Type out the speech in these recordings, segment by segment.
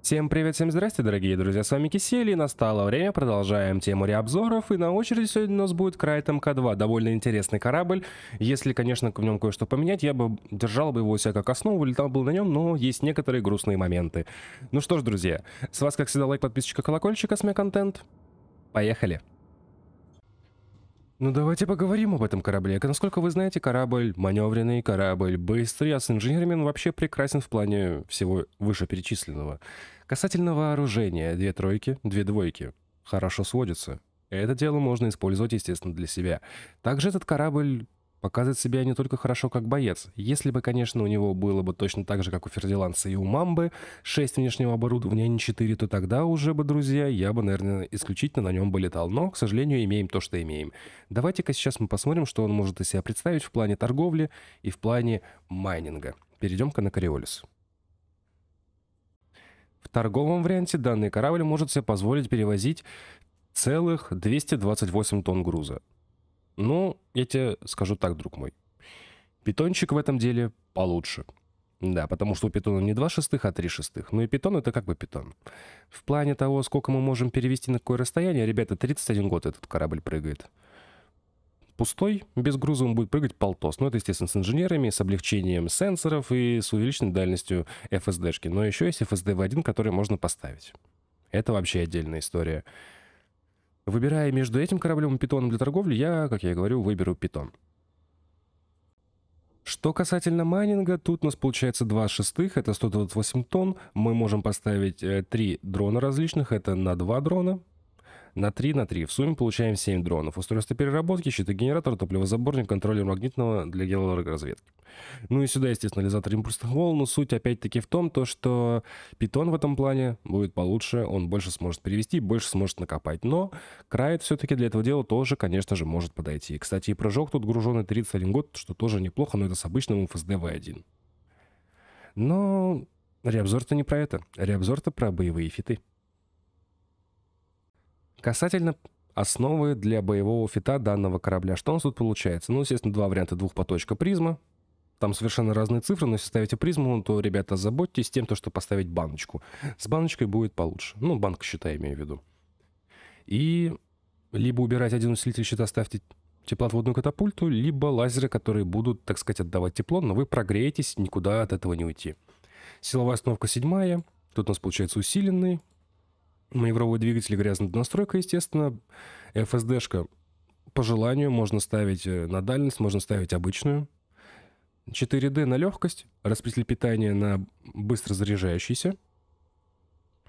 Всем привет, всем здрасте, дорогие друзья, с вами Кисели, настало время, продолжаем тему реобзоров, и на очереди сегодня у нас будет Крайтом К2, довольно интересный корабль, если, конечно, в нем кое-что поменять, я бы держал бы его у себя как основу, летал был на нем, но есть некоторые грустные моменты. Ну что ж, друзья, с вас, как всегда, лайк, подписочка, колокольчик, а с меня контент, поехали! Ну давайте поговорим об этом корабле. Насколько вы знаете, корабль маневренный, корабль быстрый, а с инженерами он вообще прекрасен в плане всего вышеперечисленного. Касательно вооружения, две тройки, две двойки. Хорошо сводится. Это дело можно использовать, естественно, для себя. Также этот корабль Показывает себя не только хорошо как боец. Если бы, конечно, у него было бы точно так же, как у Фердиланса и у Мамбы, 6 внешнего оборудования, а не 4, то тогда уже бы, друзья, я бы, наверное, исключительно на нем бы летал. Но, к сожалению, имеем то, что имеем. Давайте-ка сейчас мы посмотрим, что он может из себя представить в плане торговли и в плане майнинга. Перейдем-ка на Кориолис. В торговом варианте данный корабль может себе позволить перевозить целых 228 тонн груза. Ну, я тебе скажу так, друг мой. Питончик в этом деле получше. Да, потому что у питона не два шестых, а три шестых. Ну и питон это как бы питон. В плане того, сколько мы можем перевести на какое расстояние, ребята, 31 год этот корабль прыгает. Пустой, без груза он будет прыгать полтос. Ну это, естественно, с инженерами, с облегчением сенсоров и с увеличенной дальностью FSD-шки. Но еще есть FSD в один, который можно поставить. Это вообще отдельная история. Выбирая между этим кораблем и питоном для торговли, я, как я и говорю, выберу питон. Что касательно майнинга, тут у нас получается 2 шестых, это 128 тонн. Мы можем поставить 3 э, дрона различных, это на 2 дрона на 3 на 3. В сумме получаем 7 дронов. Устройство переработки, щиты генератор, топливозаборник, контроллер магнитного для геологоразведки. Ну и сюда, естественно, лизатор импульсных волн. Но суть опять-таки в том, то, что питон в этом плане будет получше, он больше сможет перевести, больше сможет накопать. Но крайт все-таки для этого дела тоже, конечно же, может подойти. Кстати, и прыжок тут груженный 31 год, что тоже неплохо, но это с обычным FSD V1. Но реобзор-то не про это. Реобзор-то про боевые фиты. Касательно основы для боевого фита данного корабля. Что у нас тут получается? Ну, естественно, два варианта двухпоточка призма. Там совершенно разные цифры, но если ставите призму, то, ребята, заботьтесь тем, то, что поставить баночку. С баночкой будет получше. Ну, банк счета имею в виду. И либо убирать один усилитель щита, ставьте теплоотводную катапульту, либо лазеры, которые будут, так сказать, отдавать тепло, но вы прогреетесь, никуда от этого не уйти. Силовая основка седьмая. Тут у нас получается усиленный маневровые двигатели, грязная настройка, естественно. FSD-шка по желанию можно ставить э, на дальность, можно ставить обычную. 4D на легкость, распределитель питания на быстро заряжающийся,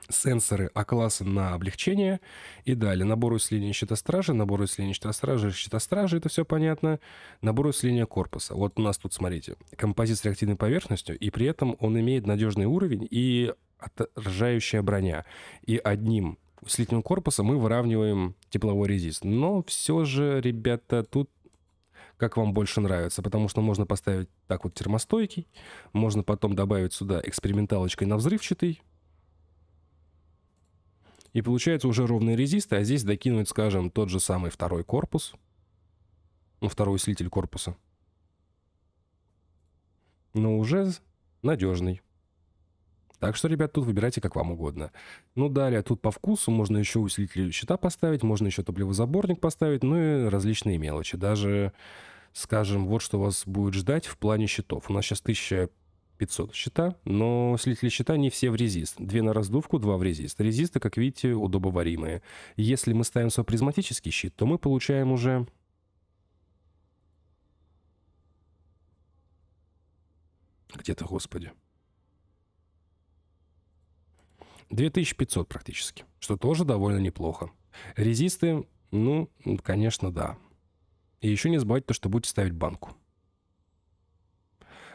сенсоры А-класса на облегчение и далее. Набор усиления щитостражи, набор усиления щитостражи, щитостражи, это все понятно. Набор усиления корпуса. Вот у нас тут, смотрите, композит с реактивной поверхностью, и при этом он имеет надежный уровень и отражающая броня. И одним усилителем корпуса мы выравниваем тепловой резист. Но все же, ребята, тут как вам больше нравится, потому что можно поставить так вот термостойкий, можно потом добавить сюда эксперименталочкой на взрывчатый, и получается уже ровные резисты, а здесь докинуть, скажем, тот же самый второй корпус, ну, второй усилитель корпуса, но уже надежный. Так что, ребят, тут выбирайте как вам угодно. Ну, далее, тут по вкусу можно еще усилители щита поставить, можно еще топливозаборник поставить, ну и различные мелочи. Даже, скажем, вот что вас будет ждать в плане щитов. У нас сейчас 1500 500 щита, но усилители щита не все в резист. Две на раздувку, два в резист. Резисты, как видите, удобоваримые. Если мы ставим свой призматический щит, то мы получаем уже... Где-то, господи. 2500 практически, что тоже довольно неплохо. Резисты, ну, конечно, да. И еще не забывайте то, что будете ставить банку.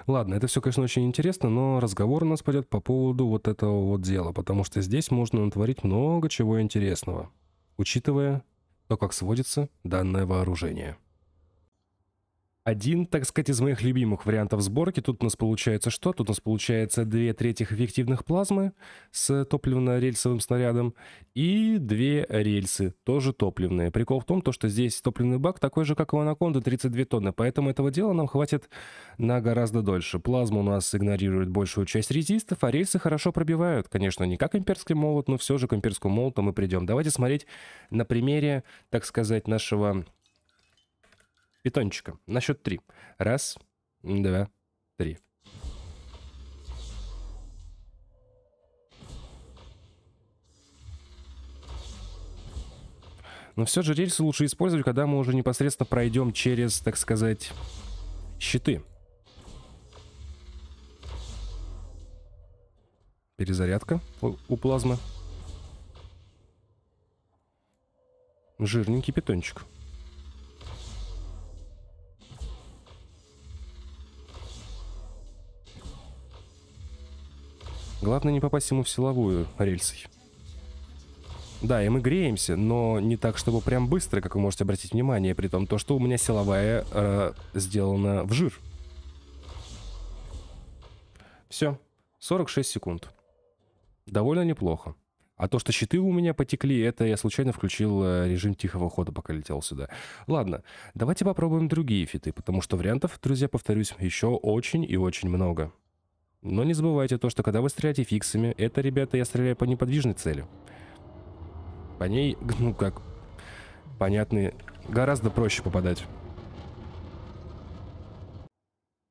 Ладно, это все, конечно, очень интересно, но разговор у нас пойдет по поводу вот этого вот дела, потому что здесь можно натворить много чего интересного, учитывая то, как сводится данное вооружение один, так сказать, из моих любимых вариантов сборки. Тут у нас получается что? Тут у нас получается две трети эффективных плазмы с топливно-рельсовым снарядом и две рельсы, тоже топливные. Прикол в том, то, что здесь топливный бак такой же, как и у Анаконда, 32 тонны, поэтому этого дела нам хватит на гораздо дольше. Плазма у нас игнорирует большую часть резистов, а рельсы хорошо пробивают. Конечно, не как имперский молот, но все же к имперскому молоту мы придем. Давайте смотреть на примере, так сказать, нашего питончика. На счет три. Раз, два, три. Но все же рельсы лучше использовать, когда мы уже непосредственно пройдем через, так сказать, щиты. Перезарядка у, у плазмы. Жирненький питончик. Главное не попасть ему в силовую рельсой. Да, и мы греемся, но не так, чтобы прям быстро, как вы можете обратить внимание, при том, то, что у меня силовая э, сделана в жир. Все, 46 секунд. Довольно неплохо. А то, что щиты у меня потекли, это я случайно включил э, режим тихого хода, пока летел сюда. Ладно, давайте попробуем другие фиты, потому что вариантов, друзья, повторюсь, еще очень и очень много. Но не забывайте то, что когда вы стреляете фиксами, это, ребята, я стреляю по неподвижной цели. По ней, ну как, понятно, гораздо проще попадать.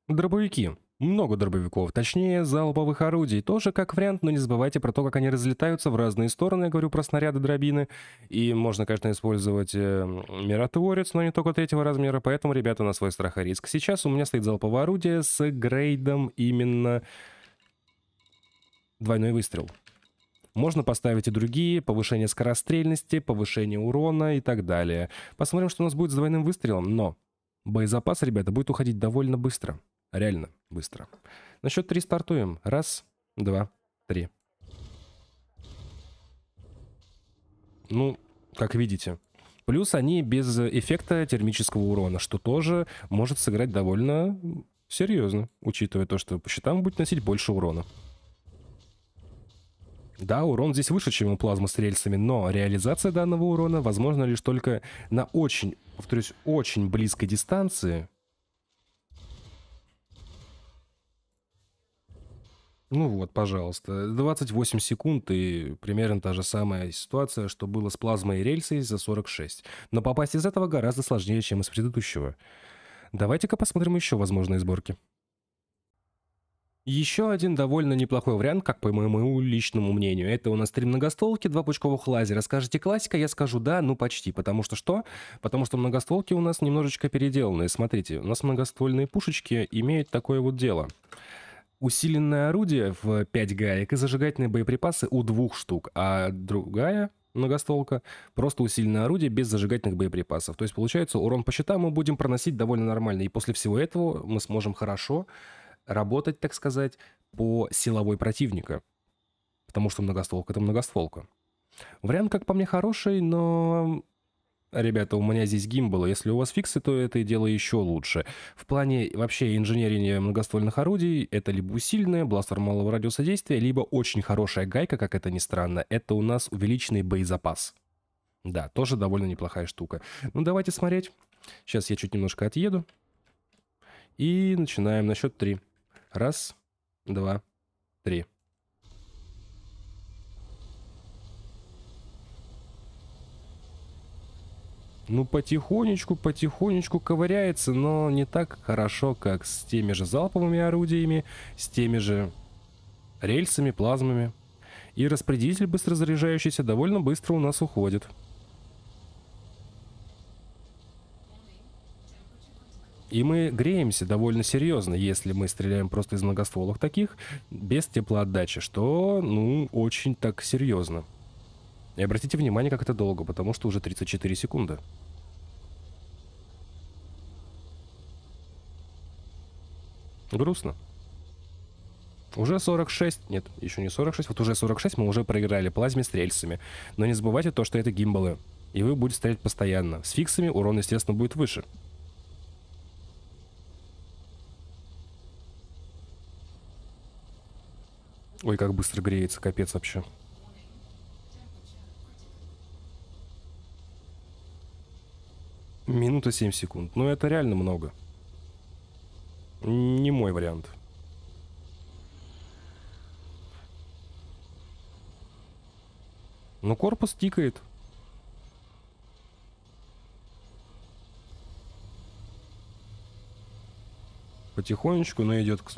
Дробовики. Много дробовиков, точнее, залповых орудий, тоже как вариант, но не забывайте про то, как они разлетаются в разные стороны, я говорю про снаряды, дробины, и можно, конечно, использовать э, миротворец, но не только третьего размера, поэтому, ребята, на свой страх и риск. Сейчас у меня стоит залповое орудие с грейдом именно двойной выстрел. Можно поставить и другие, повышение скорострельности, повышение урона и так далее. Посмотрим, что у нас будет с двойным выстрелом, но боезапас, ребята, будет уходить довольно быстро. Реально быстро. На счет три стартуем. Раз, два, три. Ну, как видите. Плюс они без эффекта термического урона, что тоже может сыграть довольно серьезно, учитывая то, что по счетам будет носить больше урона. Да, урон здесь выше, чем у плазмы с рельсами, но реализация данного урона возможна лишь только на очень, повторюсь, очень близкой дистанции, Ну вот, пожалуйста. 28 секунд и примерно та же самая ситуация, что было с плазмой и рельсой за 46. Но попасть из этого гораздо сложнее, чем из предыдущего. Давайте-ка посмотрим еще возможные сборки. Еще один довольно неплохой вариант, как по моему личному мнению. Это у нас три многостволки, два пучковых лазера. Скажете классика, я скажу да, ну почти. Потому что что? Потому что многостволки у нас немножечко переделаны. Смотрите, у нас многоствольные пушечки имеют такое вот дело усиленное орудие в 5 гаек и зажигательные боеприпасы у двух штук, а другая многостволка, просто усиленное орудие без зажигательных боеприпасов. То есть, получается, урон по счетам мы будем проносить довольно нормально. И после всего этого мы сможем хорошо работать, так сказать, по силовой противника. Потому что многостволка — это многостволка. Вариант, как по мне, хороший, но Ребята, у меня здесь гимбалы. Если у вас фиксы, то это и дело еще лучше. В плане вообще инженерии многоствольных орудий, это либо усиленная, бластер малого радиуса действия, либо очень хорошая гайка, как это ни странно. Это у нас увеличенный боезапас. Да, тоже довольно неплохая штука. Ну, давайте смотреть. Сейчас я чуть немножко отъеду. И начинаем на счет три. Раз, два, три. ну, потихонечку, потихонечку ковыряется, но не так хорошо, как с теми же залповыми орудиями, с теми же рельсами, плазмами. И распределитель быстро заряжающийся довольно быстро у нас уходит. И мы греемся довольно серьезно, если мы стреляем просто из многостволок таких, без теплоотдачи, что, ну, очень так серьезно. И обратите внимание, как это долго, потому что уже 34 секунды. Грустно. Уже 46, нет, еще не 46, вот уже 46 мы уже проиграли плазме с рельсами. Но не забывайте то, что это гимбалы, и вы будете стрелять постоянно. С фиксами урон, естественно, будет выше. Ой, как быстро греется, капец вообще. Минута 7 секунд. Ну, это реально много. Не мой вариант. Но корпус тикает. Потихонечку, но идет к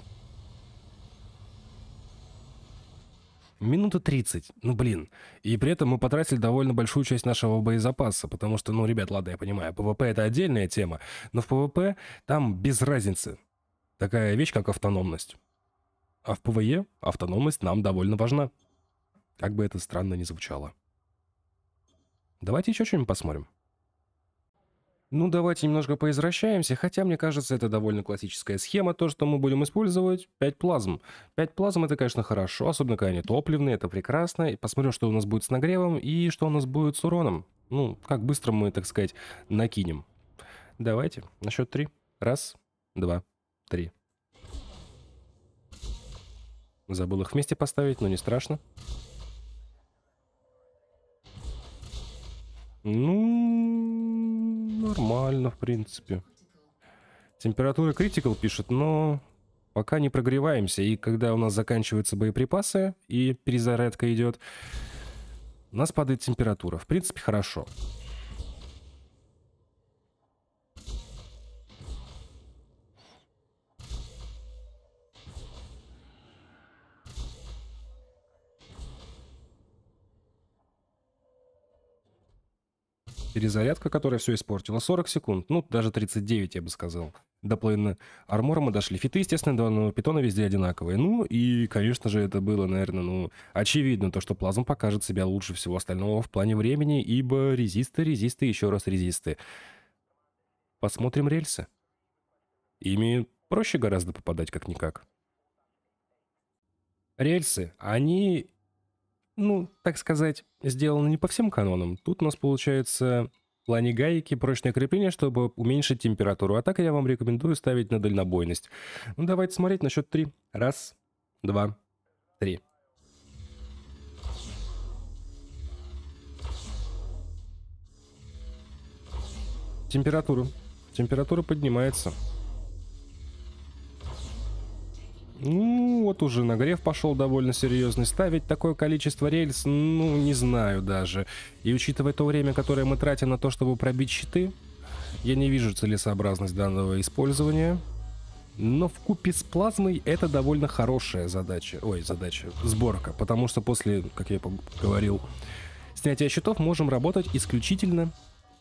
Минута 30. Ну, блин. И при этом мы потратили довольно большую часть нашего боезапаса, потому что, ну, ребят, ладно, я понимаю, ПВП — это отдельная тема, но в ПВП там без разницы. Такая вещь, как автономность. А в ПВЕ автономность нам довольно важна. Как бы это странно ни звучало. Давайте еще что-нибудь посмотрим. Ну, давайте немножко поизвращаемся, хотя, мне кажется, это довольно классическая схема, то, что мы будем использовать, 5 плазм. 5 плазм — это, конечно, хорошо, особенно когда они топливные, это прекрасно, и посмотрим, что у нас будет с нагревом и что у нас будет с уроном. Ну, как быстро мы, так сказать, накинем. Давайте, на счет 3. Раз, два, три. Забыл их вместе поставить, но не страшно. Ну, нормально, в принципе. Температура критикал пишет, но пока не прогреваемся. И когда у нас заканчиваются боеприпасы и перезарядка идет, у нас падает температура. В принципе, хорошо. Хорошо. Перезарядка, которая все испортила. 40 секунд. Ну, даже 39, я бы сказал. До половины армора мы дошли. Фиты, естественно, данного питона везде одинаковые. Ну, и, конечно же, это было, наверное, ну, очевидно, то, что плазм покажет себя лучше всего остального в плане времени, ибо резисты, резисты, еще раз резисты. Посмотрим рельсы. Ими проще гораздо попадать как-никак. Рельсы, они ну, так сказать, сделано не по всем канонам. Тут у нас получается в плане гайки прочное крепление, чтобы уменьшить температуру. А так я вам рекомендую ставить на дальнобойность. Ну, давайте смотреть на счет 3. Раз, два, три. Температуру. Температура поднимается. Ну, вот уже нагрев пошел довольно серьезный. Ставить такое количество рельс, ну, не знаю даже. И учитывая то время, которое мы тратим на то, чтобы пробить щиты, я не вижу целесообразность данного использования. Но в купе с плазмой это довольно хорошая задача. Ой, задача, сборка. Потому что после, как я говорил, снятия счетов можем работать исключительно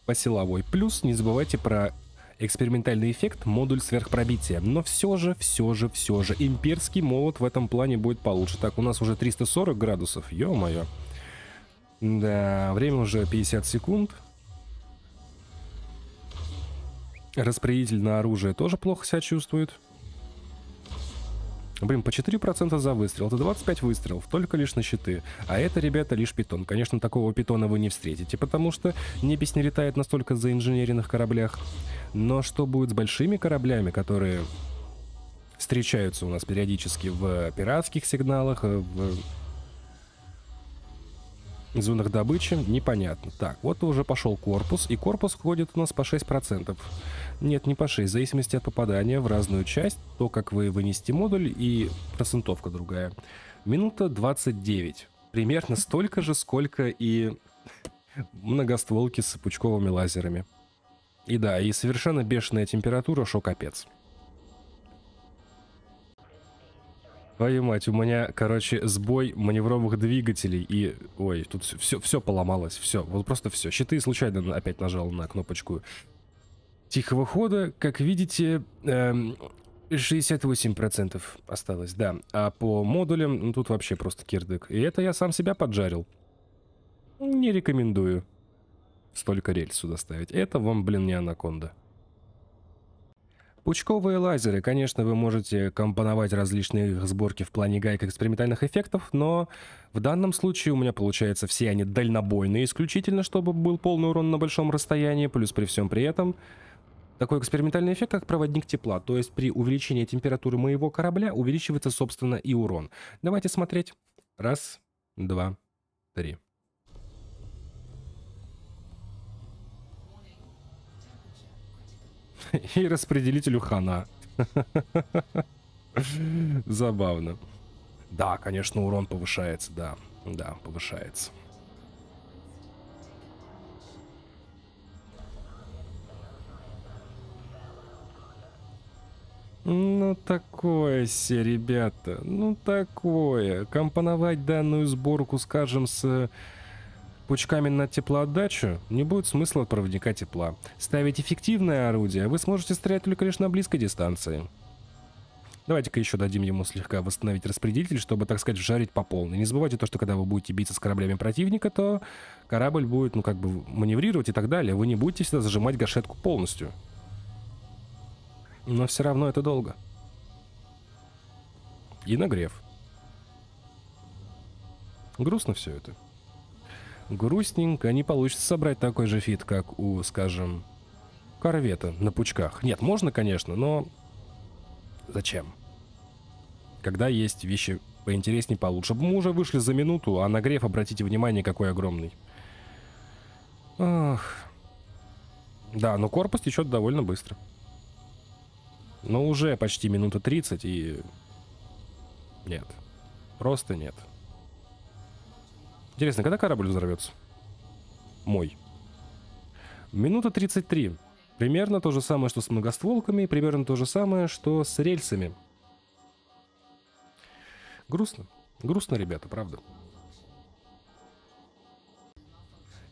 по силовой. Плюс не забывайте про экспериментальный эффект, модуль сверхпробития. Но все же, все же, все же, имперский молот в этом плане будет получше. Так, у нас уже 340 градусов, ё-моё. Да, время уже 50 секунд. Распределитель на оружие тоже плохо себя чувствует. Блин, по 4% за выстрел. Это 25 выстрелов, только лишь на щиты. А это, ребята, лишь питон. Конечно, такого питона вы не встретите, потому что небес не летает настолько за инженерных кораблях. Но что будет с большими кораблями, которые встречаются у нас периодически в пиратских сигналах, э, в зонах добычи, непонятно. Так, вот уже пошел корпус, и корпус ходит у нас по 6%. Нет, не по 6, в зависимости от попадания в разную часть, то, как вы вынести модуль, и процентовка другая. Минута 29. Примерно столько же, сколько и многостволки с пучковыми лазерами. И да, и совершенно бешеная температура, шо капец. Твою мать, у меня, короче, сбой маневровых двигателей и... Ой, тут все, все поломалось, все, вот просто все. Щиты случайно опять нажал на кнопочку тихого хода. Как видите, эм, 68% осталось, да. А по модулям, ну тут вообще просто кирдык. И это я сам себя поджарил. Не рекомендую столько рельсу доставить. Это вам, блин, не анаконда. Пучковые лазеры. Конечно, вы можете компоновать различные их сборки в плане гаек экспериментальных эффектов, но в данном случае у меня получается все они дальнобойные исключительно, чтобы был полный урон на большом расстоянии, плюс при всем при этом такой экспериментальный эффект, как проводник тепла, то есть при увеличении температуры моего корабля увеличивается, собственно, и урон. Давайте смотреть. Раз, два, три. И распределителю хана. Забавно. Да, конечно, урон повышается, да. Да, повышается. Ну такое все, ребята, ну такое. Компоновать данную сборку, скажем, с Пучками на теплоотдачу не будет смысла от проводника тепла. Ставить эффективное орудие вы сможете стрелять только лишь на близкой дистанции. Давайте-ка еще дадим ему слегка восстановить распределитель, чтобы, так сказать, жарить по полной. Не забывайте то, что когда вы будете биться с кораблями противника, то корабль будет, ну, как бы маневрировать и так далее. Вы не будете всегда зажимать гашетку полностью. Но все равно это долго. И нагрев. Грустно все это грустненько, не получится собрать такой же фит, как у, скажем, корвета на пучках. Нет, можно, конечно, но зачем? Когда есть вещи поинтереснее, получше. Мы уже вышли за минуту, а нагрев, обратите внимание, какой огромный. Ах. Да, но корпус течет довольно быстро. Но уже почти минута 30 и... Нет. Просто нет. Нет. Интересно, когда корабль взорвется? Мой. Минута 33. Примерно то же самое, что с многостволками, примерно то же самое, что с рельсами. Грустно. Грустно, ребята, правда.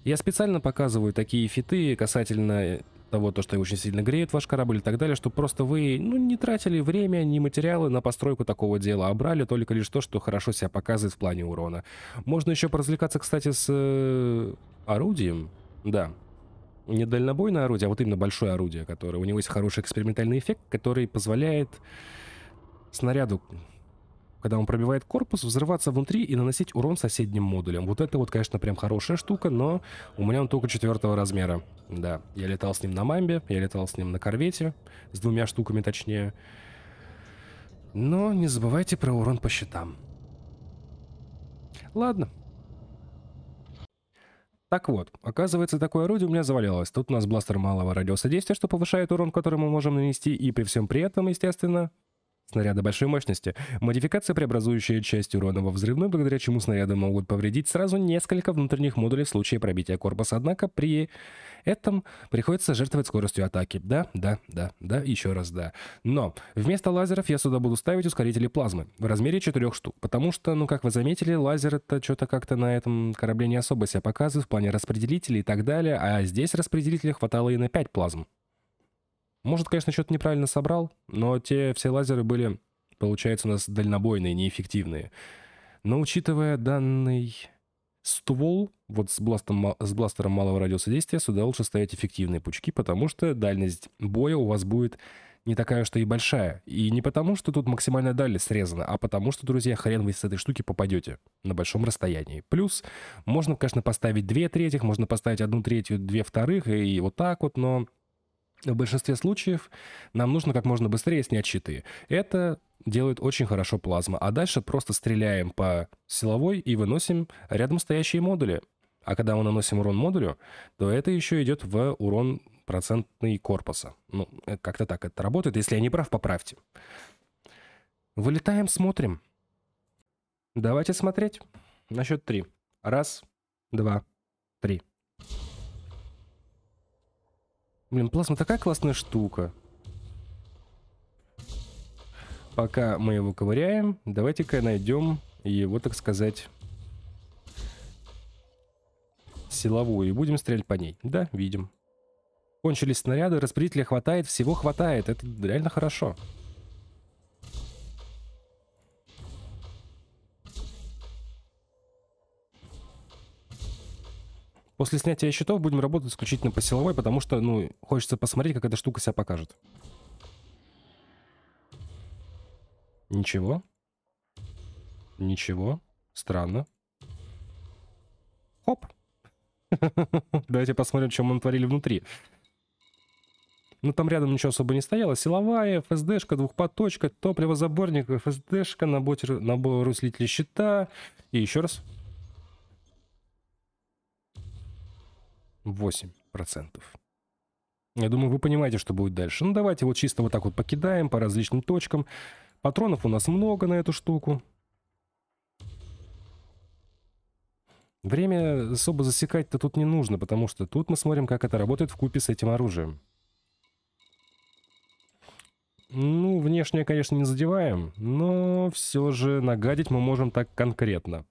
Я специально показываю такие фиты касательно того, то, что очень сильно греет ваш корабль и так далее, чтобы просто вы ну, не тратили время, не материалы на постройку такого дела, а брали только лишь то, что хорошо себя показывает в плане урона. Можно еще поразвлекаться, кстати, с э, орудием. Да, не дальнобойное орудие, а вот именно большое орудие, которое... У него есть хороший экспериментальный эффект, который позволяет снаряду когда он пробивает корпус, взрываться внутри и наносить урон соседним модулям. Вот это вот, конечно, прям хорошая штука, но у меня он только четвертого размера. Да, я летал с ним на Мамбе, я летал с ним на Корвете, с двумя штуками точнее. Но не забывайте про урон по счетам. Ладно. Так вот, оказывается, такое орудие у меня завалялось. Тут у нас бластер малого радиуса действия, что повышает урон, который мы можем нанести, и при всем при этом, естественно, снаряда большой мощности. Модификация, преобразующая часть урона во взрывной, благодаря чему снаряды могут повредить сразу несколько внутренних модулей в случае пробития корпуса. Однако при этом приходится жертвовать скоростью атаки. Да, да, да, да, еще раз да. Но вместо лазеров я сюда буду ставить ускорители плазмы в размере 4 штук. Потому что, ну как вы заметили, лазер это что-то как-то на этом корабле не особо себя показывает в плане распределителей и так далее. А здесь распределителя хватало и на 5 плазм. Может, конечно, что-то неправильно собрал, но те все лазеры были, получается, у нас дальнобойные, неэффективные. Но учитывая данный ствол, вот с, бластом, с бластером малого радиуса действия, сюда лучше стоять эффективные пучки, потому что дальность боя у вас будет не такая что и большая. И не потому, что тут максимальная дальность срезана, а потому что, друзья, хрен вы с этой штуки попадете на большом расстоянии. Плюс можно, конечно, поставить две третьих, можно поставить одну третью, две вторых и вот так вот, но в большинстве случаев нам нужно как можно быстрее снять щиты. Это делает очень хорошо плазма. А дальше просто стреляем по силовой и выносим рядом стоящие модули. А когда мы наносим урон модулю, то это еще идет в урон процентный корпуса. Ну, э, как-то так это работает. Если я не прав, поправьте. Вылетаем, смотрим. Давайте смотреть. На счет три. Раз, два, три. Блин, плазма такая классная штука. Пока мы его ковыряем, давайте-ка найдем его, так сказать, силовую. И будем стрелять по ней. Да, видим. Кончились снаряды, распределителя хватает, всего хватает. Это реально хорошо. Хорошо. После снятия счетов будем работать исключительно по силовой, потому что, ну, хочется посмотреть, как эта штука себя покажет. Ничего. Ничего. Странно. Хоп. Давайте посмотрим, что мы натворили внутри. Ну, там рядом ничего особо не стояло. Силовая, ФСДшка, двухпоточка, топливозаборник, ФСДшка, набор, набор усилителя щита. И еще раз. 8%. Я думаю, вы понимаете, что будет дальше. Ну, давайте вот чисто вот так вот покидаем по различным точкам. Патронов у нас много на эту штуку. Время особо засекать-то тут не нужно, потому что тут мы смотрим, как это работает в купе с этим оружием. Ну, внешне, конечно, не задеваем, но все же нагадить мы можем так конкретно.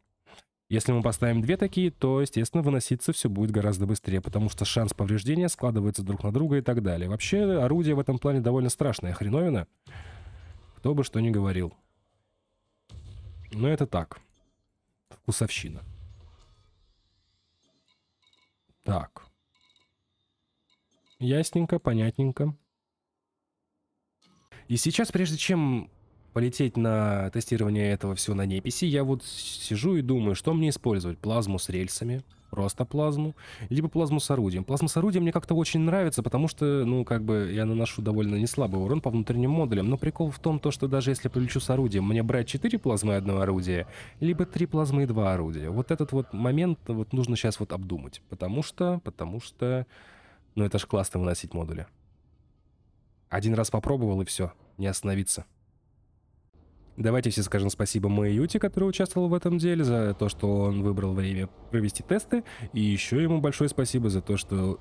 Если мы поставим две такие, то, естественно, выноситься все будет гораздо быстрее, потому что шанс повреждения складывается друг на друга и так далее. Вообще, орудие в этом плане довольно страшная хреновина. Кто бы что ни говорил. Но это так. Вкусовщина. Так. Ясненько, понятненько. И сейчас, прежде чем полететь на тестирование этого всего на неписи, я вот сижу и думаю, что мне использовать? Плазму с рельсами, просто плазму, либо плазму с орудием. Плазма с орудием мне как-то очень нравится, потому что, ну, как бы я наношу довольно неслабый урон по внутренним модулям, но прикол в том, то, что даже если полечу с орудием, мне брать 4 плазмы и одно орудие, либо 3 плазмы и 2 орудия. Вот этот вот момент вот нужно сейчас вот обдумать, потому что, потому что, ну, это ж классно выносить модули. Один раз попробовал и все, не остановиться. Давайте все скажем спасибо Мэйюти, который участвовал в этом деле, за то, что он выбрал время провести тесты. И еще ему большое спасибо за то, что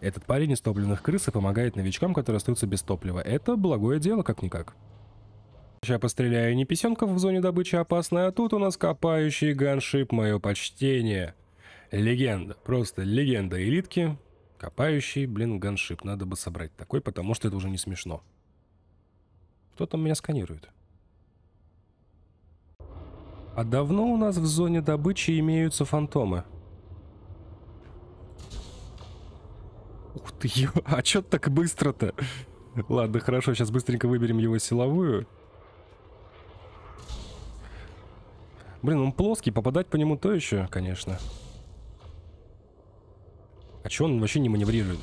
этот парень из топливных крыс и помогает новичкам, которые остаются без топлива. Это благое дело, как-никак. Сейчас постреляю не песенков в зоне добычи а опасной, а тут у нас копающий ганшип, мое почтение. Легенда, просто легенда элитки. Копающий, блин, ганшип, надо бы собрать такой, потому что это уже не смешно. Кто там меня сканирует? А давно у нас в зоне добычи имеются фантомы? Ух ты, а чё так быстро-то? Ладно, хорошо, сейчас быстренько выберем его силовую. Блин, он плоский, попадать по нему то еще, конечно. А чё он вообще не маневрирует?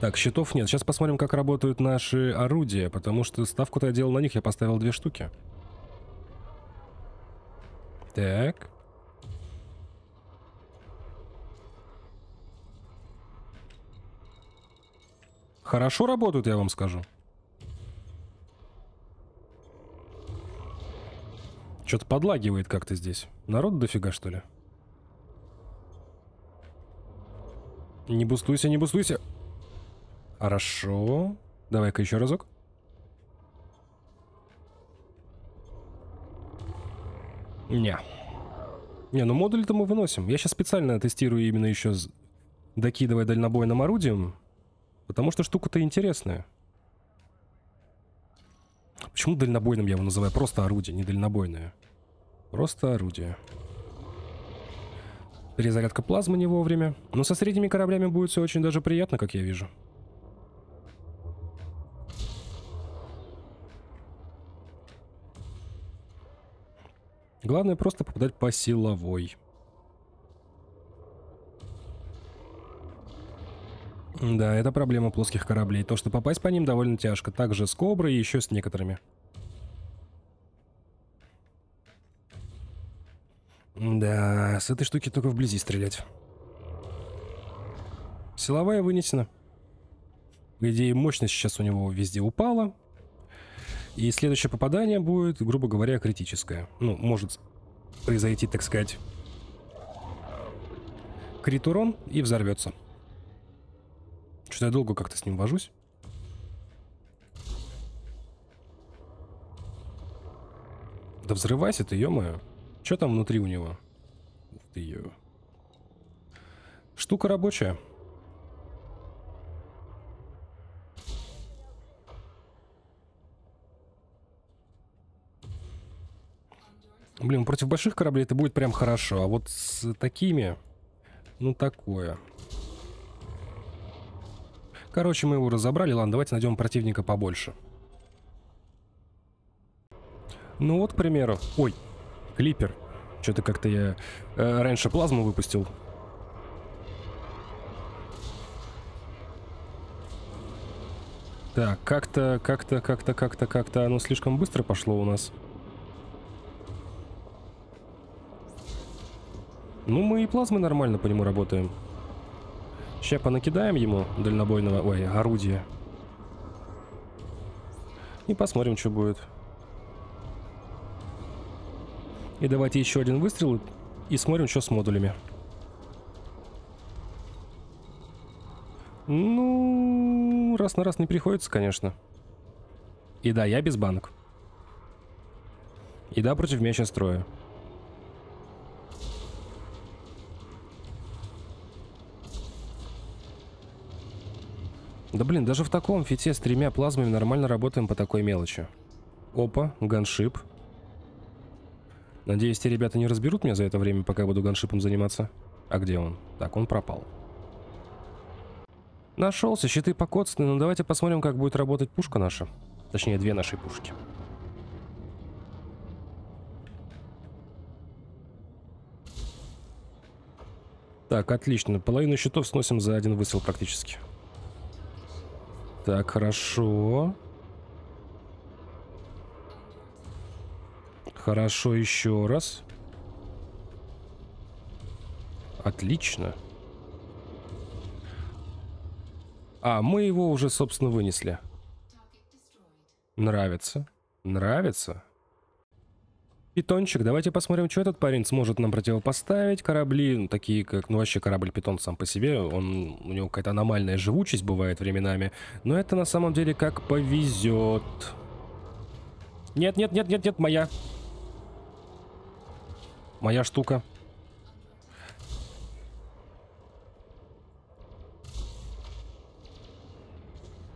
Так, щитов нет. Сейчас посмотрим, как работают наши орудия, потому что ставку-то я делал на них, я поставил две штуки. Так. Хорошо работают, я вам скажу. Что-то подлагивает как-то здесь. Народ дофига, что ли? Не бустуйся, не бустуйся. Хорошо. Давай-ка еще разок. Не. Не, ну модуль-то мы выносим. Я сейчас специально тестирую именно еще с... докидывая дальнобойным орудием. Потому что штука-то интересная. Почему дальнобойным я его называю? Просто орудие, не дальнобойное. Просто орудие. Перезарядка плазмы не вовремя. Но со средними кораблями будет все очень даже приятно, как я вижу. Главное просто попадать по силовой. Да, это проблема плоских кораблей. То, что попасть по ним довольно тяжко. Также с Коброй и еще с некоторыми. Да, с этой штуки только вблизи стрелять. Силовая вынесена. По идее, мощность сейчас у него везде упала. И следующее попадание будет, грубо говоря, критическое. Ну, может произойти, так сказать, крит урон и взорвется. Что-то я долго как-то с ним вожусь. Да взрывайся ты, ё-моё. Чё там внутри у него? ты, ё. Штука рабочая. Блин, против больших кораблей это будет прям хорошо. А вот с такими... Ну, такое. Короче, мы его разобрали. Ладно, давайте найдем противника побольше. Ну вот, к примеру... Ой, клипер. Что-то как-то я э, раньше плазму выпустил. Так, как-то, как-то, как-то, как-то, как-то оно слишком быстро пошло у нас. Ну, мы и плазмы нормально по нему работаем. Сейчас понакидаем ему дальнобойного, ой, орудия. И посмотрим, что будет. И давайте еще один выстрел и смотрим, что с модулями. Ну, раз на раз не приходится, конечно. И да, я без банок. И да, против меня сейчас трое. Да блин, даже в таком фите с тремя плазмами нормально работаем по такой мелочи. Опа, ганшип. Надеюсь, те ребята не разберут меня за это время, пока я буду ганшипом заниматься. А где он? Так, он пропал. Нашелся, щиты покоцаны, но давайте посмотрим, как будет работать пушка наша. Точнее, две нашей пушки. Так, отлично. Половину щитов сносим за один выстрел практически. Так, хорошо. Хорошо, еще раз. Отлично. А, мы его уже, собственно, вынесли. Нравится. Нравится. Питончик, давайте посмотрим, что этот парень сможет нам противопоставить. Корабли, ну, такие как, ну вообще корабль Питон сам по себе, он, у него какая-то аномальная живучесть бывает временами. Но это на самом деле как повезет. Нет, нет, нет, нет, нет, моя. Моя штука.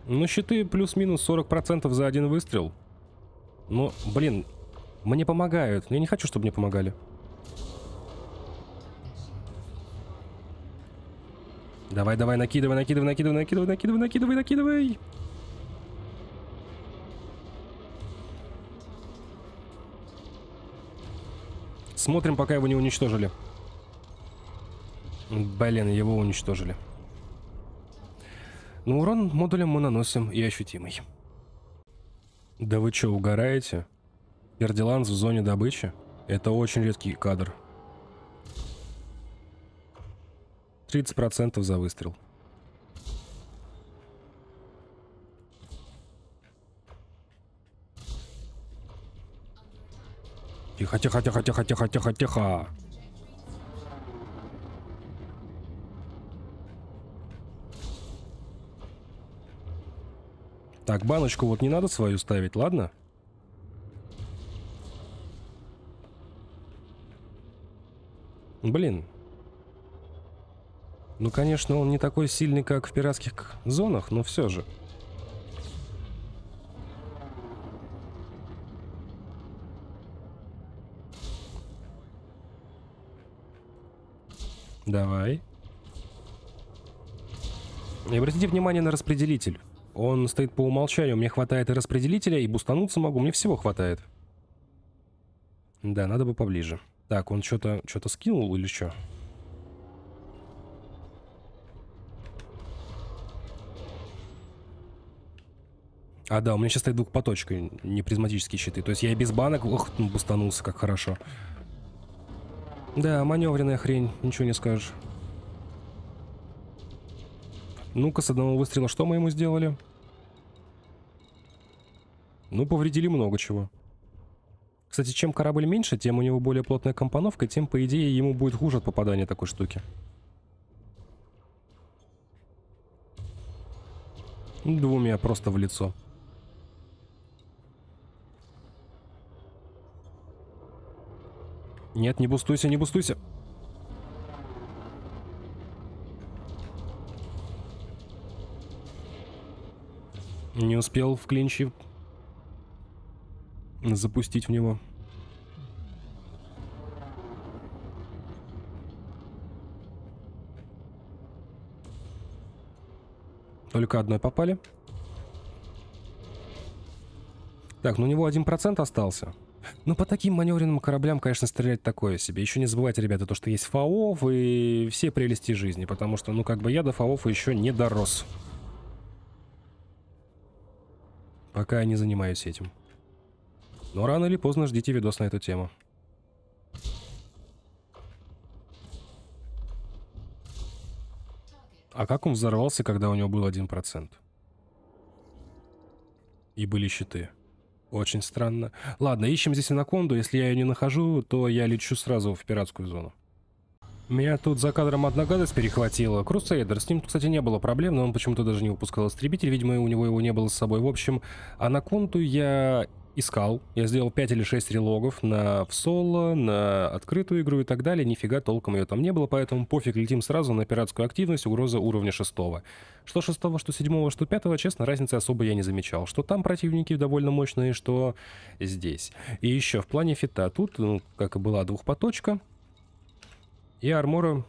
Ну, щиты плюс-минус 40% за один выстрел. Ну, блин, мне помогают, но я не хочу, чтобы мне помогали. Давай, давай, накидывай, накидывай, накидывай, накидывай, накидывай, накидывай, накидывай. Смотрим, пока его не уничтожили. Блин, его уничтожили. Ну урон модулем мы наносим и ощутимый. Да вы что, угораете? Кердиланс в зоне добычи? Это очень редкий кадр. 30% за выстрел. Тихо, тихо, тихо, тихо, тихо, тихо, тихо. Так, баночку вот не надо свою ставить, ладно? Ладно. Блин. Ну, конечно, он не такой сильный, как в пиратских зонах, но все же. Давай. И обратите внимание на распределитель. Он стоит по умолчанию. Мне хватает и распределителя, и бустануться могу. Мне всего хватает. Да, надо бы поближе. Так, он что-то что то скинул или что? А, да, у меня сейчас стоит двухпоточка, не призматические щиты. То есть я и без банок, ох, ну, бустанулся, как хорошо. Да, маневренная хрень, ничего не скажешь. Ну-ка, с одного выстрела что мы ему сделали? Ну, повредили много чего. Кстати, чем корабль меньше, тем у него более плотная компоновка, тем, по идее, ему будет хуже от попадания такой штуки. Двумя просто в лицо. Нет, не бустуйся, не бустуйся. Не успел в клинче запустить в него. Только одной попали. Так, ну у него 1% остался. Ну, по таким маневренным кораблям, конечно, стрелять такое себе. Еще не забывайте, ребята, то, что есть фаов и все прелести жизни. Потому что, ну, как бы я до фаов еще не дорос. Пока я не занимаюсь этим. Но рано или поздно ждите видос на эту тему. А как он взорвался, когда у него был 1%? И были щиты. Очень странно. Ладно, ищем здесь анаконду. Если я ее не нахожу, то я лечу сразу в пиратскую зону. Меня тут за кадром одна гадость перехватила. Крусейдер. С ним, кстати, не было проблем, но он почему-то даже не выпускал истребитель. Видимо, у него его не было с собой. В общем, анаконду я искал. Я сделал 5 или 6 релогов на в соло, на открытую игру и так далее. Нифига толком ее там не было, поэтому пофиг, летим сразу на пиратскую активность, угроза уровня 6. Что 6, что 7, что 5, честно, разницы особо я не замечал. Что там противники довольно мощные, что здесь. И еще в плане фита. Тут, ну, как и была двухпоточка, и армора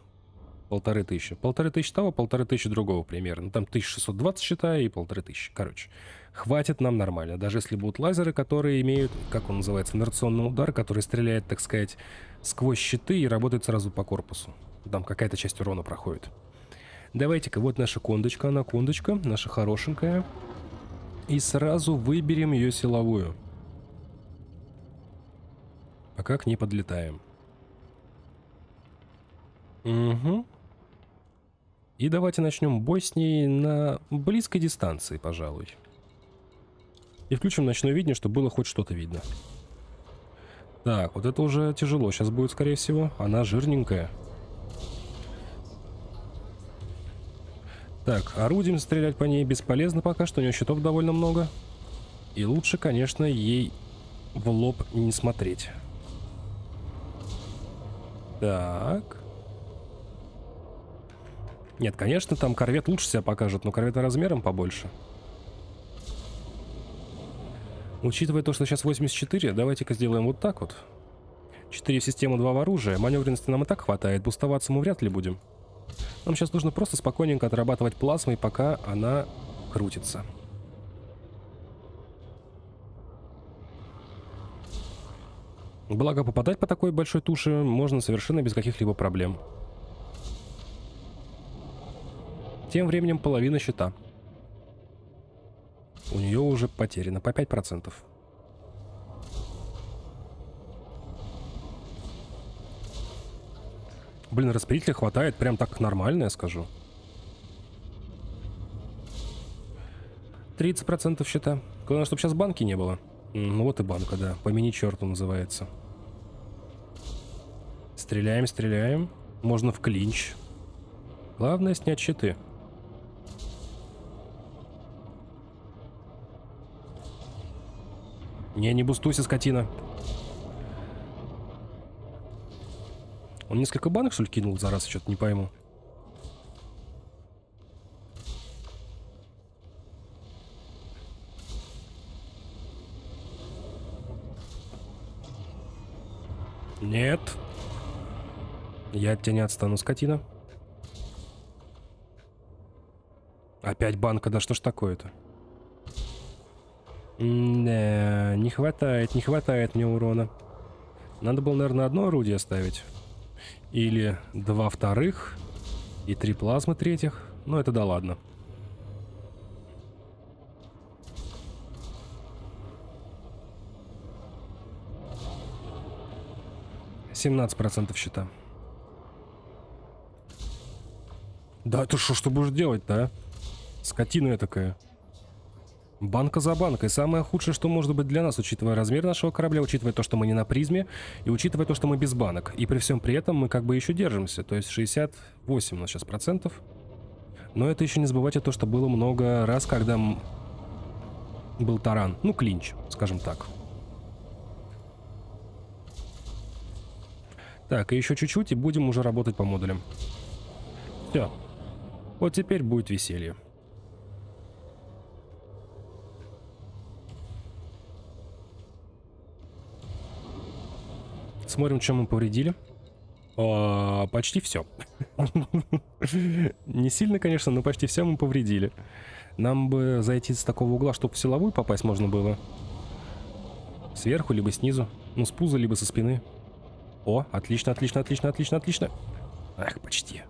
полторы тысячи. Полторы тысячи того, полторы тысячи другого примерно. Там 1620, считай, и полторы тысячи. Короче, хватит нам нормально. Даже если будут лазеры, которые имеют, как он называется, инерционный удар, который стреляет, так сказать, сквозь щиты и работает сразу по корпусу. Там какая-то часть урона проходит. Давайте-ка, вот наша кондочка, она кондочка, наша хорошенькая. И сразу выберем ее силовую. Пока к ней подлетаем. Угу. И давайте начнем бой с ней на близкой дистанции, пожалуй. И включим ночное видение, чтобы было хоть что-то видно. Так, вот это уже тяжело сейчас будет, скорее всего. Она жирненькая. Так, орудием стрелять по ней бесполезно пока что, у нее щитов довольно много. И лучше, конечно, ей в лоб не смотреть. Так. Нет, конечно, там корвет лучше себя покажет, но корвет размером побольше. Учитывая то, что сейчас 84, давайте-ка сделаем вот так вот. 4 системы, систему, 2 в оружие. Маневренности нам и так хватает, бустоваться мы вряд ли будем. Нам сейчас нужно просто спокойненько отрабатывать плазмой, пока она крутится. Благо, попадать по такой большой туше можно совершенно без каких-либо проблем. Тем временем половина счета. У нее уже потеряно по 5%. Блин, распределителя хватает прям так нормально, я скажу. 30% счета. Главное, чтобы сейчас банки не было. Ну вот и банка, да. Помяни черту называется. Стреляем, стреляем. Можно в клинч. Главное снять щиты. Не, не бустуйся, скотина. Он несколько банок, что ли, кинул за раз? Что-то не пойму. Нет. Я от тебя не отстану, скотина. Опять банка, да что ж такое-то? Не, э, не хватает, не хватает мне урона. Надо было, наверное, одно орудие ставить. Или два вторых и три плазмы третьих. Но ну, это да ладно. Семнадцать процентов счета. Да ты что, что будешь делать-то, а? Скотина я такая. Банка за банкой. Самое худшее, что может быть для нас, учитывая размер нашего корабля, учитывая то, что мы не на призме, и учитывая то, что мы без банок. И при всем при этом мы как бы еще держимся. То есть 68 у нас сейчас процентов. Но это еще не забывайте то, что было много раз, когда был таран. Ну, клинч, скажем так. Так, и еще чуть-чуть, и будем уже работать по модулям. Все. Вот теперь будет веселье. Смотрим, чем мы повредили. О, а, почти все. Не сильно, конечно, но почти все мы повредили. Нам бы зайти с такого угла, чтобы в силовую попасть можно было. Сверху, либо снизу. Ну, с пуза, либо со спины. О, отлично, отлично, отлично, отлично, отлично. Ах, почти.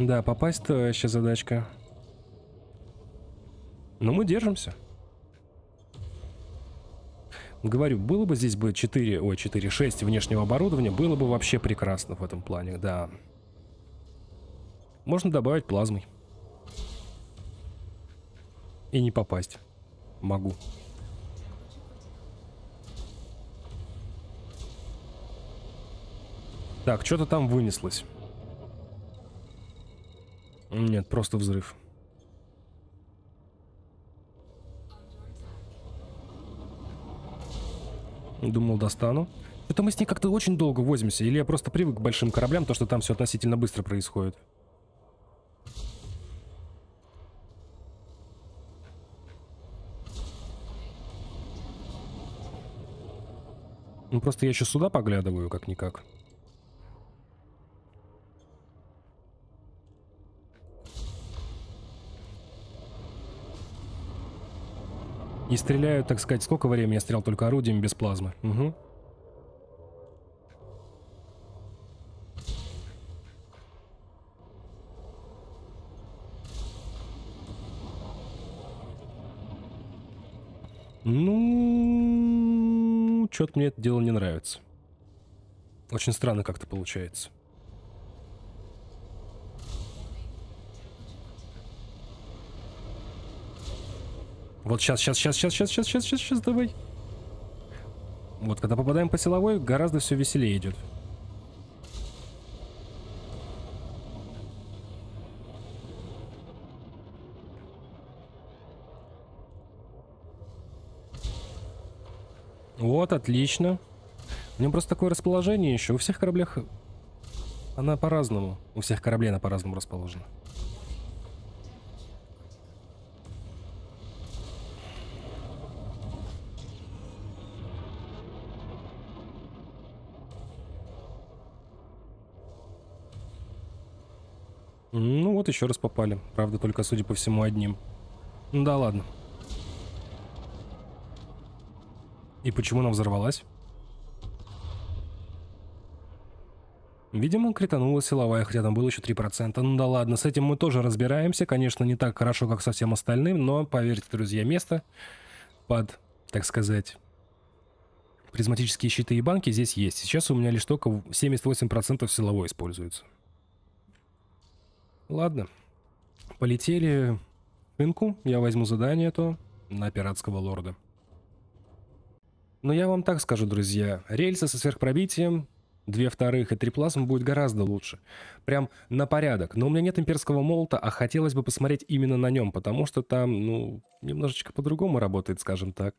Да, попасть то э, вообще задачка. Но мы держимся. Говорю, было бы здесь бы 4, ой, 4, 6 внешнего оборудования, было бы вообще прекрасно в этом плане, да. Можно добавить плазмой. И не попасть. Могу. Так, что-то там вынеслось. Нет, просто взрыв. Думал, достану. Это мы с ней как-то очень долго возимся. Или я просто привык к большим кораблям, то, что там все относительно быстро происходит. Ну, просто я еще сюда поглядываю, как-никак. И стреляю, так сказать, сколько времени я стрелял только орудием без плазмы. Угу. Ну, что-то мне это дело не нравится. Очень странно как-то получается. Вот сейчас, сейчас, сейчас, сейчас, сейчас, сейчас, сейчас, сейчас, сейчас, давай. Вот, когда попадаем по силовой, гораздо все веселее идет. Вот, отлично. У нем просто такое расположение еще. У всех кораблях она по-разному. У всех кораблей она по-разному расположена. еще раз попали. Правда, только, судя по всему, одним. Ну да ладно. И почему она взорвалась? Видимо, кританула силовая, хотя там было еще 3%. Ну да ладно, с этим мы тоже разбираемся. Конечно, не так хорошо, как со всем остальным, но, поверьте, друзья, место под, так сказать, призматические щиты и банки здесь есть. Сейчас у меня лишь только 78% силовой используется. Ладно. Полетели к рынку, я возьму задание то на пиратского лорда. Но я вам так скажу, друзья, рельсы со сверхпробитием, две вторых и три плазмы будет гораздо лучше. Прям на порядок. Но у меня нет имперского молота, а хотелось бы посмотреть именно на нем, потому что там, ну, немножечко по-другому работает, скажем так.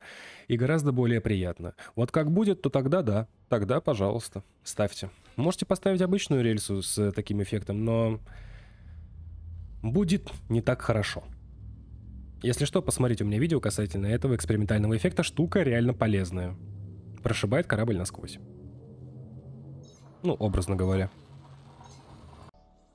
И гораздо более приятно. Вот как будет, то тогда да. Тогда, пожалуйста, ставьте. Можете поставить обычную рельсу с э, таким эффектом, но будет не так хорошо. Если что, посмотрите у меня видео касательно этого экспериментального эффекта. Штука реально полезная. Прошибает корабль насквозь. Ну, образно говоря.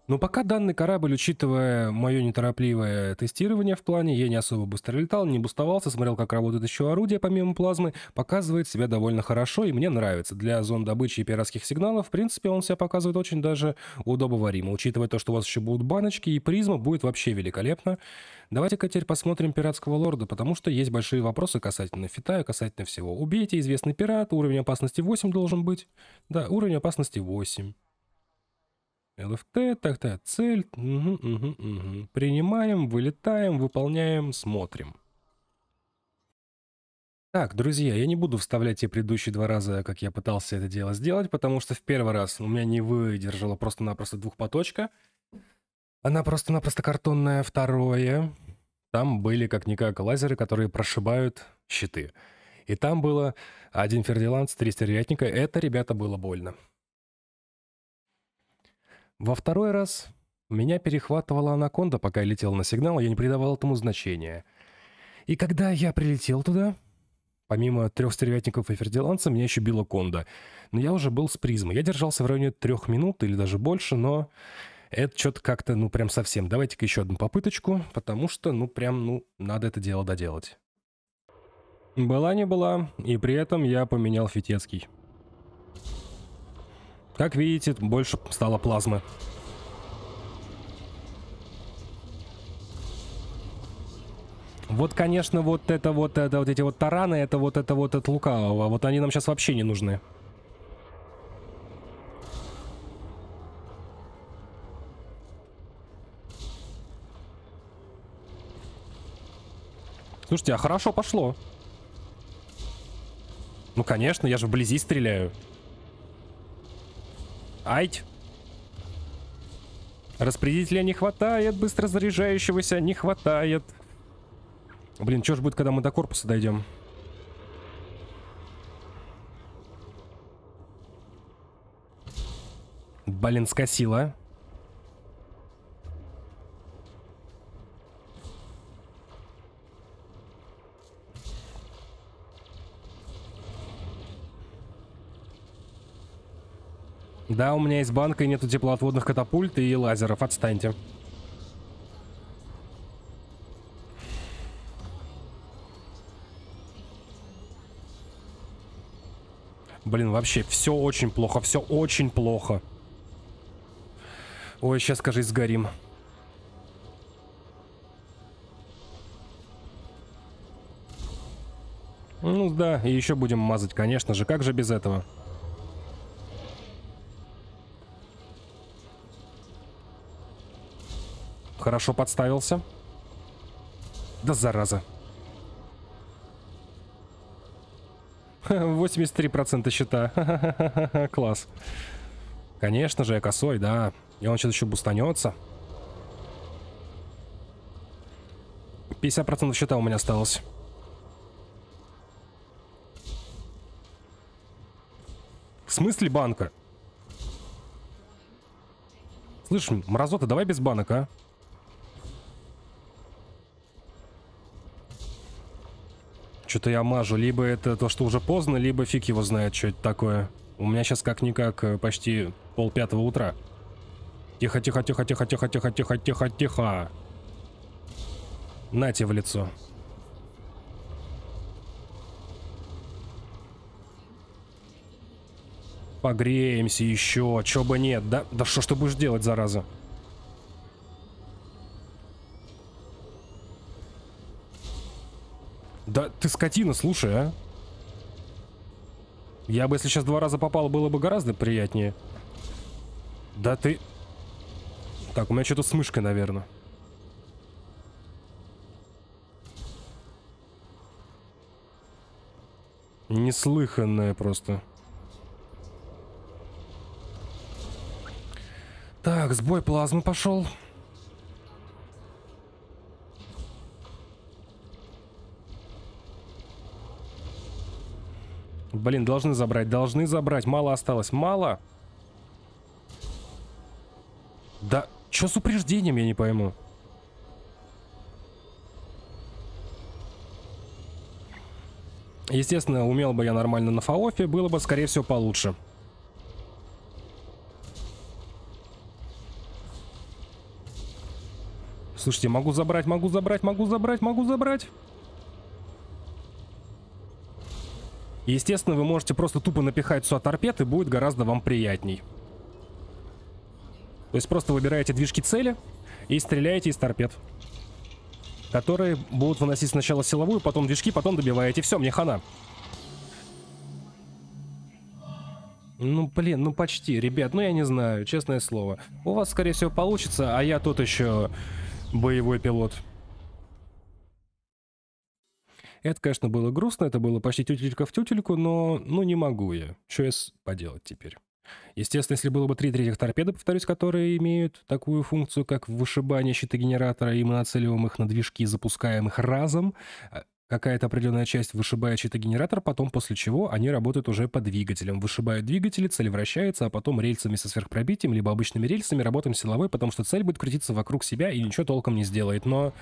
Но пока данный корабль, учитывая мое неторопливое тестирование в плане, я не особо быстро летал, не бустовался, смотрел, как работает еще орудие помимо плазмы, показывает себя довольно хорошо и мне нравится. Для зон добычи и пиратских сигналов, в принципе, он себя показывает очень даже удобоваримо. Учитывая то, что у вас еще будут баночки и призма, будет вообще великолепно. Давайте-ка теперь посмотрим «Пиратского лорда», потому что есть большие вопросы касательно фита и касательно всего. Убейте известный пират, уровень опасности 8 должен быть. Да, уровень опасности 8. LFT, так-то, цель. Угу, угу, угу. Принимаем, вылетаем, выполняем, смотрим. Так, друзья, я не буду вставлять те предыдущие два раза, как я пытался это дело сделать, потому что в первый раз у меня не выдержала просто-напросто двухпоточка. Она просто-напросто картонная. Второе, там были как-никак лазеры, которые прошибают щиты. И там было один фердиланд, три стервятника. Это, ребята, было больно. Во второй раз меня перехватывала анаконда, пока я летел на сигнал, я не придавал этому значения. И когда я прилетел туда, помимо трех стервятников и фердиланца, меня еще била конда. Но я уже был с призмой. Я держался в районе трех минут или даже больше, но это что-то как-то, ну, прям совсем. Давайте-ка еще одну попыточку, потому что, ну, прям, ну, надо это дело доделать. Была не была, и при этом я поменял Фитецкий. Как видите, больше стало плазмы. Вот, конечно, вот это вот, это вот эти вот тараны, это вот это вот от лукавого. А вот они нам сейчас вообще не нужны. Слушайте, а хорошо пошло. Ну, конечно, я же вблизи стреляю. Айть. Распределителя не хватает, быстро заряжающегося не хватает. Блин, что ж будет, когда мы до корпуса дойдем? Блин, скосила. Да, у меня есть банка и нету теплоотводных катапульт и лазеров. Отстаньте. Блин, вообще все очень плохо, все очень плохо. Ой, сейчас, скажи, сгорим. Ну да, и еще будем мазать, конечно же. Как же без этого? Хорошо подставился. Да зараза. 83% счета. Класс. Конечно же, я косой, да. И он сейчас еще бустанется. 50% счета у меня осталось. В смысле банка? Слышь, мразота, давай без банок, а? что-то я мажу. Либо это то, что уже поздно, либо фиг его знает, что это такое. У меня сейчас как-никак э, почти пол пятого утра. Тихо, тихо, тихо, тихо, тихо, тихо, тихо, тихо, тихо. Нате в лицо. Погреемся еще, чё бы нет, да? Да что ж ты будешь делать, зараза? Да ты скотина, слушай, а. Я бы, если сейчас два раза попал, было бы гораздо приятнее. Да ты... Так, у меня что-то с мышкой, наверное. Неслыханное просто. Так, сбой плазмы пошел. Пошел. Блин, должны забрать, должны забрать. Мало осталось, мало. Да, что с упреждением, я не пойму. Естественно, умел бы я нормально на фаофе, было бы, скорее всего, получше. Слушайте, могу забрать, могу забрать, могу забрать, могу забрать. естественно, вы можете просто тупо напихать сюда торпед, и будет гораздо вам приятней. То есть просто выбираете движки цели и стреляете из торпед. Которые будут выносить сначала силовую, потом движки, потом добиваете. Все, мне хана. Ну, блин, ну почти, ребят, ну я не знаю, честное слово. У вас, скорее всего, получится, а я тот еще боевой пилот. Это, конечно, было грустно, это было почти тютелька в тютельку, но ну не могу я. Что я поделать теперь? Естественно, если было бы три третьих торпеды, повторюсь, которые имеют такую функцию, как вышибание щитогенератора, и мы нацеливаем их на движки, запускаем их разом, а, какая-то определенная часть вышибает щитогенератор, потом после чего они работают уже по двигателям. Вышибают двигатели, цель вращается, а потом рельсами со сверхпробитием, либо обычными рельсами работаем силовой, потому что цель будет крутиться вокруг себя и ничего толком не сделает. Но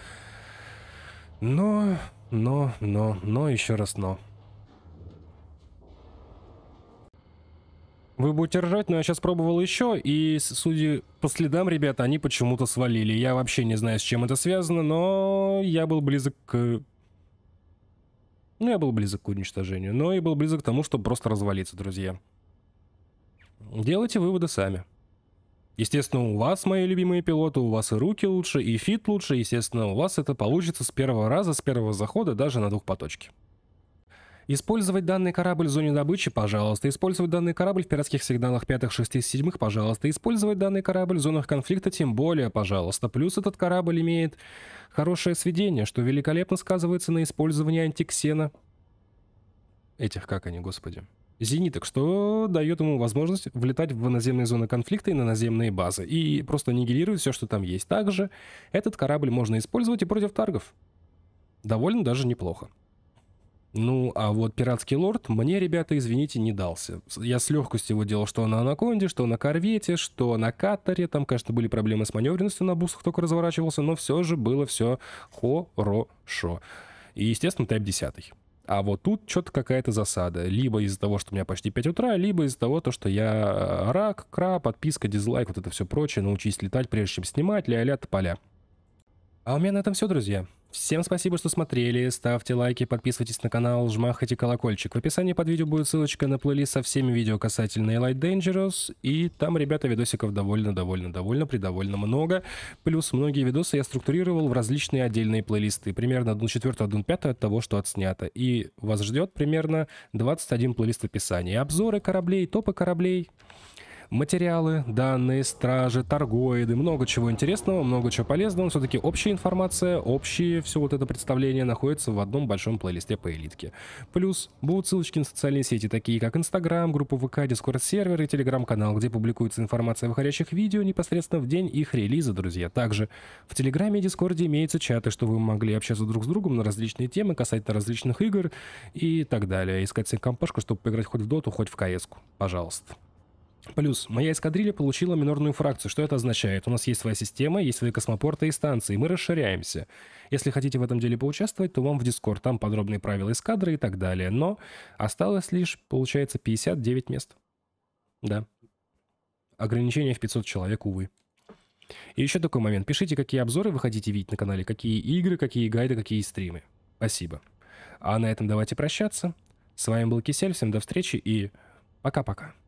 но, но, но, но, еще раз но. Вы будете ржать, но я сейчас пробовал еще, и, судя по следам, ребята, они почему-то свалили. Я вообще не знаю, с чем это связано, но я был близок к... Ну, я был близок к уничтожению, но и был близок к тому, чтобы просто развалиться, друзья. Делайте выводы сами. Естественно, у вас, мои любимые пилоты, у вас и руки лучше, и фит лучше. Естественно, у вас это получится с первого раза, с первого захода, даже на двухпоточке. Использовать данный корабль в зоне добычи, пожалуйста. Использовать данный корабль в пиратских сигналах 5, 6, 7, пожалуйста. Использовать данный корабль в зонах конфликта тем более, пожалуйста. Плюс этот корабль имеет хорошее сведение, что великолепно сказывается на использовании антиксена. Этих как они, господи зениток, что дает ему возможность влетать в наземные зоны конфликта и на наземные базы, и просто нигилировать все, что там есть. Также этот корабль можно использовать и против таргов. Довольно даже неплохо. Ну, а вот «Пиратский лорд» мне, ребята, извините, не дался. Я с легкостью его делал что на «Анаконде», что на «Корвете», что на «Катаре». Там, конечно, были проблемы с маневренностью на бусах, только разворачивался, но все же было все хорошо. И, естественно, «Тайп-10». А вот тут что-то какая-то засада. Либо из-за того, что у меня почти 5 утра, либо из-за того, то, что я э, рак, кра, подписка, дизлайк, вот это все прочее. Научись летать, прежде чем снимать, ля-ля, тополя. А у меня на этом все, друзья. Всем спасибо, что смотрели, ставьте лайки, подписывайтесь на канал, жмахайте колокольчик. В описании под видео будет ссылочка на плейлист со всеми видео касательно Light Dangerous, и там, ребята, видосиков довольно-довольно-довольно, придовольно много. Плюс многие видосы я структурировал в различные отдельные плейлисты, примерно 1 четвертую, 1 пятую от того, что отснято. И вас ждет примерно 21 плейлист в описании. Обзоры кораблей, топы кораблей, материалы, данные, стражи, торгоиды, много чего интересного, много чего полезного. Все-таки общая информация, общее все вот это представление находится в одном большом плейлисте по элитке. Плюс будут ссылочки на социальные сети, такие как Инстаграм, группа ВК, Дискорд-сервер и Телеграм-канал, где публикуется информация о выходящих видео непосредственно в день их релиза, друзья. Также в Телеграме и Дискорде имеются чаты, что вы могли общаться друг с другом на различные темы, касательно различных игр и так далее. Искать себе компашку, чтобы поиграть хоть в доту, хоть в кс -ку. Пожалуйста. Плюс, моя эскадрилья получила минорную фракцию. Что это означает? У нас есть своя система, есть свои космопорты и станции. Мы расширяемся. Если хотите в этом деле поучаствовать, то вам в Дискорд. Там подробные правила эскадры и так далее. Но осталось лишь, получается, 59 мест. Да. Ограничение в 500 человек, увы. И еще такой момент. Пишите, какие обзоры вы хотите видеть на канале, какие игры, какие гайды, какие стримы. Спасибо. А на этом давайте прощаться. С вами был Кисель, всем до встречи и пока-пока.